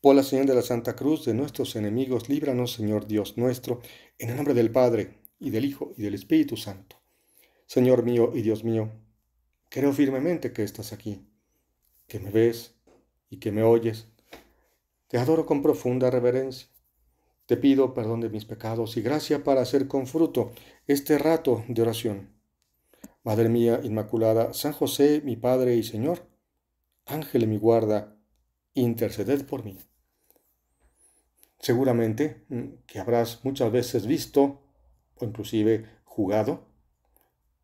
Por la señal de la Santa Cruz de nuestros enemigos, líbranos, Señor Dios nuestro, en el nombre del Padre, y del Hijo, y del Espíritu Santo. Señor mío y Dios mío, creo firmemente que estás aquí, que me ves y que me oyes. Te adoro con profunda reverencia. Te pido perdón de mis pecados y gracia para hacer con fruto este rato de oración. Madre mía Inmaculada, San José, mi Padre y Señor, Ángel mi guarda, interceded por mí seguramente mm, que habrás muchas veces visto o inclusive jugado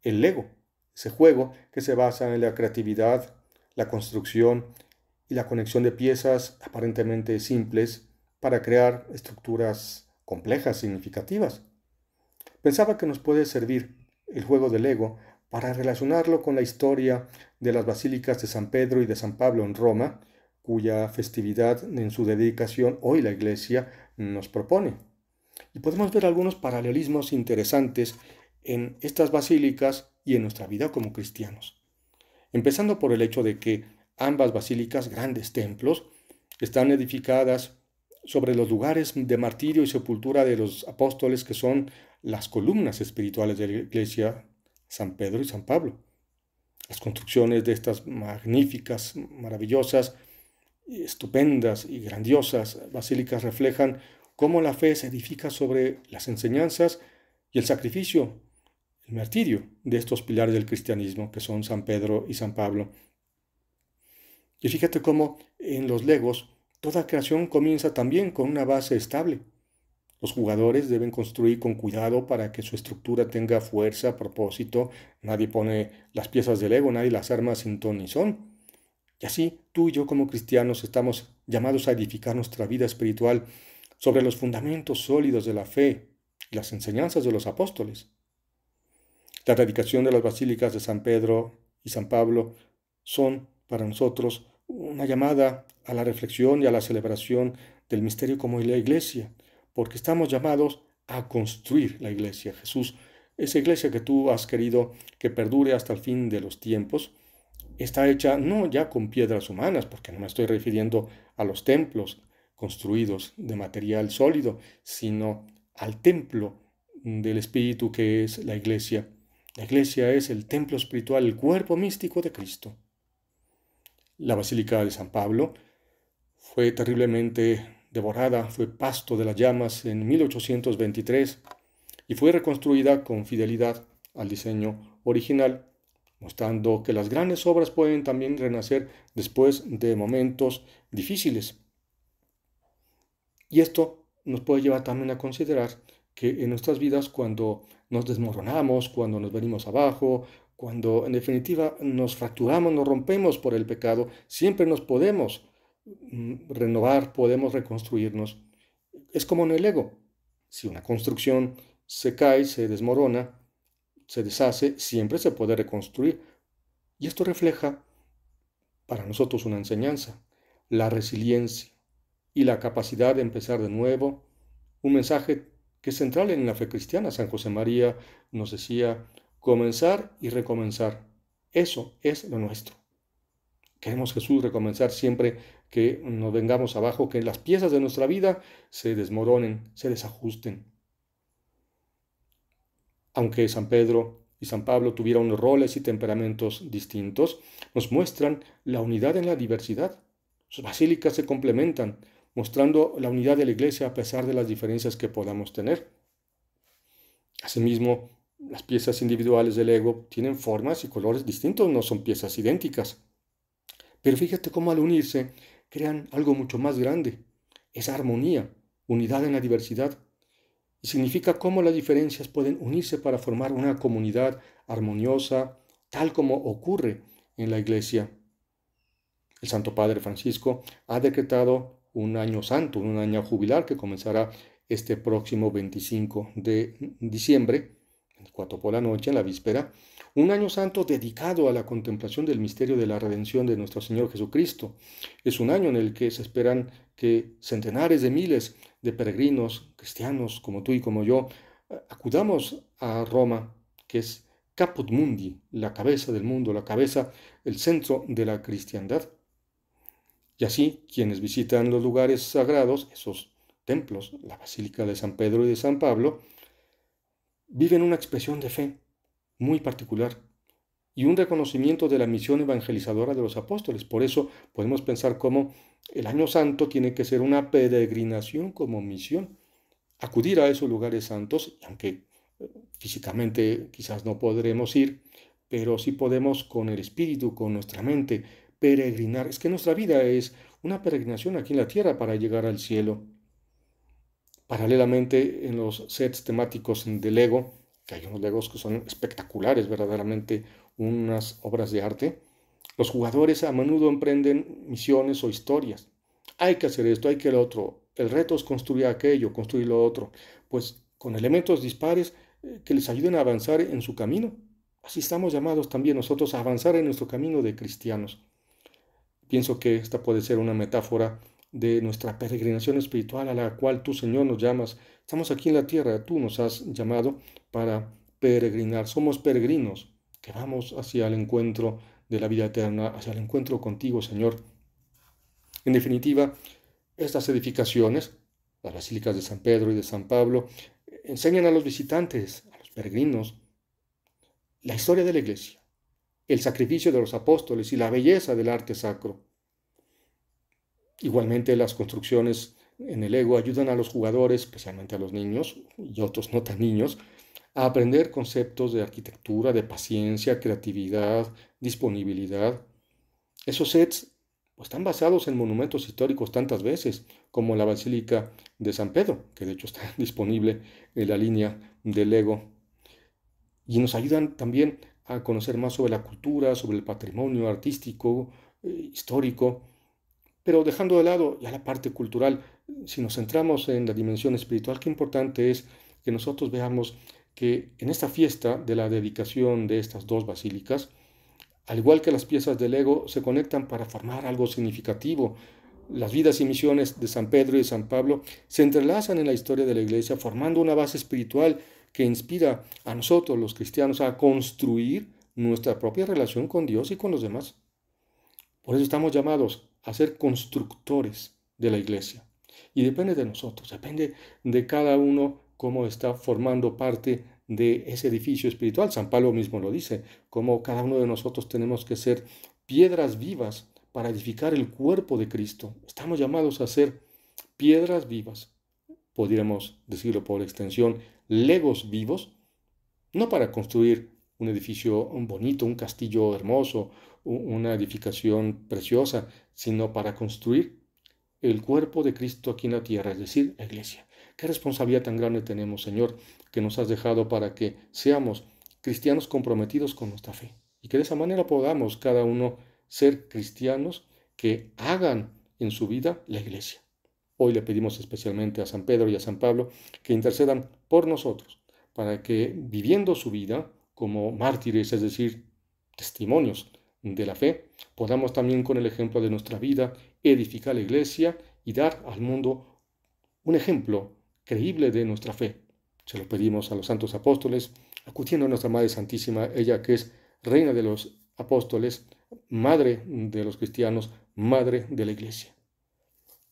el Lego, ese juego que se basa en la creatividad, la construcción y la conexión de piezas aparentemente simples para crear estructuras complejas significativas. Pensaba que nos puede servir el juego de Lego para relacionarlo con la historia de las basílicas de San Pedro y de San Pablo en Roma cuya festividad en su dedicación hoy la Iglesia nos propone. Y podemos ver algunos paralelismos interesantes en estas basílicas y en nuestra vida como cristianos. Empezando por el hecho de que ambas basílicas, grandes templos, están edificadas sobre los lugares de martirio y sepultura de los apóstoles que son las columnas espirituales de la iglesia, San Pedro y San Pablo. Las construcciones de estas magníficas, maravillosas estupendas y grandiosas basílicas reflejan cómo la fe se edifica sobre las enseñanzas y el sacrificio, el martirio de estos pilares del cristianismo, que son San Pedro y San Pablo. Y fíjate cómo en los legos toda creación comienza también con una base estable. Los jugadores deben construir con cuidado para que su estructura tenga fuerza, propósito. Nadie pone las piezas de Lego, nadie las arma sin ton ni son. Y así tú y yo como cristianos estamos llamados a edificar nuestra vida espiritual sobre los fundamentos sólidos de la fe y las enseñanzas de los apóstoles. La dedicación de las basílicas de San Pedro y San Pablo son para nosotros una llamada a la reflexión y a la celebración del misterio como la iglesia, porque estamos llamados a construir la iglesia. Jesús, esa iglesia que tú has querido que perdure hasta el fin de los tiempos, está hecha no ya con piedras humanas, porque no me estoy refiriendo a los templos construidos de material sólido, sino al templo del Espíritu que es la iglesia. La iglesia es el templo espiritual, el cuerpo místico de Cristo. La Basílica de San Pablo fue terriblemente devorada, fue pasto de las llamas en 1823 y fue reconstruida con fidelidad al diseño original mostrando que las grandes obras pueden también renacer después de momentos difíciles. Y esto nos puede llevar también a considerar que en nuestras vidas cuando nos desmoronamos, cuando nos venimos abajo, cuando en definitiva nos fracturamos, nos rompemos por el pecado, siempre nos podemos mm, renovar, podemos reconstruirnos. Es como en el ego. Si una construcción se cae, se desmorona, se deshace, siempre se puede reconstruir. Y esto refleja para nosotros una enseñanza, la resiliencia y la capacidad de empezar de nuevo, un mensaje que es central en la fe cristiana. San José María nos decía, comenzar y recomenzar. Eso es lo nuestro. Queremos Jesús recomenzar siempre que nos vengamos abajo, que las piezas de nuestra vida se desmoronen, se desajusten, aunque San Pedro y San Pablo tuvieron roles y temperamentos distintos, nos muestran la unidad en la diversidad. Sus basílicas se complementan, mostrando la unidad de la Iglesia a pesar de las diferencias que podamos tener. Asimismo, las piezas individuales del ego tienen formas y colores distintos, no son piezas idénticas. Pero fíjate cómo al unirse crean algo mucho más grande, Esa armonía, unidad en la diversidad, significa cómo las diferencias pueden unirse para formar una comunidad armoniosa, tal como ocurre en la Iglesia. El Santo Padre Francisco ha decretado un año santo, un año jubilar que comenzará este próximo 25 de diciembre, 24 por la noche, en la víspera, un año santo dedicado a la contemplación del misterio de la redención de nuestro Señor Jesucristo. Es un año en el que se esperan que centenares de miles de peregrinos cristianos como tú y como yo, eh, acudamos a Roma, que es Caput Mundi, la cabeza del mundo, la cabeza, el centro de la cristiandad. Y así quienes visitan los lugares sagrados, esos templos, la Basílica de San Pedro y de San Pablo, viven una expresión de fe muy particular, y un reconocimiento de la misión evangelizadora de los apóstoles. Por eso podemos pensar cómo el año santo tiene que ser una peregrinación como misión. Acudir a esos lugares santos, aunque eh, físicamente quizás no podremos ir, pero sí podemos con el espíritu, con nuestra mente, peregrinar. Es que nuestra vida es una peregrinación aquí en la tierra para llegar al cielo. Paralelamente, en los sets temáticos del Lego que hay unos legos que son espectaculares, verdaderamente unas obras de arte, los jugadores a menudo emprenden misiones o historias. Hay que hacer esto, hay que el otro. El reto es construir aquello, construir lo otro. Pues con elementos dispares eh, que les ayuden a avanzar en su camino. Así estamos llamados también nosotros a avanzar en nuestro camino de cristianos. Pienso que esta puede ser una metáfora de nuestra peregrinación espiritual a la cual tu Señor, nos llamas. Estamos aquí en la tierra, tú nos has llamado para peregrinar. Somos peregrinos, que vamos hacia el encuentro de la vida eterna, hacia el encuentro contigo, Señor. En definitiva, estas edificaciones, las basílicas de San Pedro y de San Pablo, enseñan a los visitantes, a los peregrinos, la historia de la iglesia, el sacrificio de los apóstoles y la belleza del arte sacro. Igualmente las construcciones en el ego ayudan a los jugadores, especialmente a los niños y otros no tan niños, a aprender conceptos de arquitectura, de paciencia, creatividad, disponibilidad. Esos sets pues, están basados en monumentos históricos tantas veces, como la Basílica de San Pedro, que de hecho está disponible en la línea de Lego. Y nos ayudan también a conocer más sobre la cultura, sobre el patrimonio artístico, eh, histórico, pero dejando de lado ya la parte cultural, si nos centramos en la dimensión espiritual, qué importante es que nosotros veamos que en esta fiesta de la dedicación de estas dos basílicas, al igual que las piezas del ego, se conectan para formar algo significativo. Las vidas y misiones de San Pedro y San Pablo se entrelazan en la historia de la Iglesia, formando una base espiritual que inspira a nosotros los cristianos a construir nuestra propia relación con Dios y con los demás. Por eso estamos llamados a ser constructores de la Iglesia. Y depende de nosotros, depende de cada uno cómo está formando parte de ese edificio espiritual. San Pablo mismo lo dice, Como cada uno de nosotros tenemos que ser piedras vivas para edificar el cuerpo de Cristo. Estamos llamados a ser piedras vivas, podríamos decirlo por extensión, legos vivos, no para construir un edificio bonito, un castillo hermoso, una edificación preciosa, sino para construir el cuerpo de Cristo aquí en la tierra, es decir, la iglesia. Qué responsabilidad tan grande tenemos, Señor, que nos has dejado para que seamos cristianos comprometidos con nuestra fe y que de esa manera podamos cada uno ser cristianos que hagan en su vida la iglesia. Hoy le pedimos especialmente a San Pedro y a San Pablo que intercedan por nosotros para que viviendo su vida como mártires, es decir, testimonios de la fe, podamos también con el ejemplo de nuestra vida edificar la iglesia y dar al mundo un ejemplo creíble de nuestra fe. Se lo pedimos a los santos apóstoles, acudiendo a nuestra Madre Santísima, ella que es Reina de los Apóstoles, Madre de los cristianos, Madre de la Iglesia.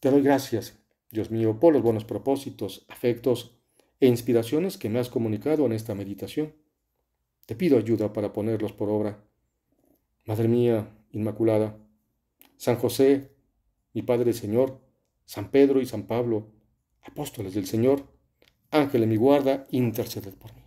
Te doy gracias, Dios mío, por los buenos propósitos, afectos e inspiraciones que me has comunicado en esta meditación. Te pido ayuda para ponerlos por obra Madre mía Inmaculada, San José, mi Padre Señor, San Pedro y San Pablo, apóstoles del Señor, Ángel en mi guarda, interceded por mí.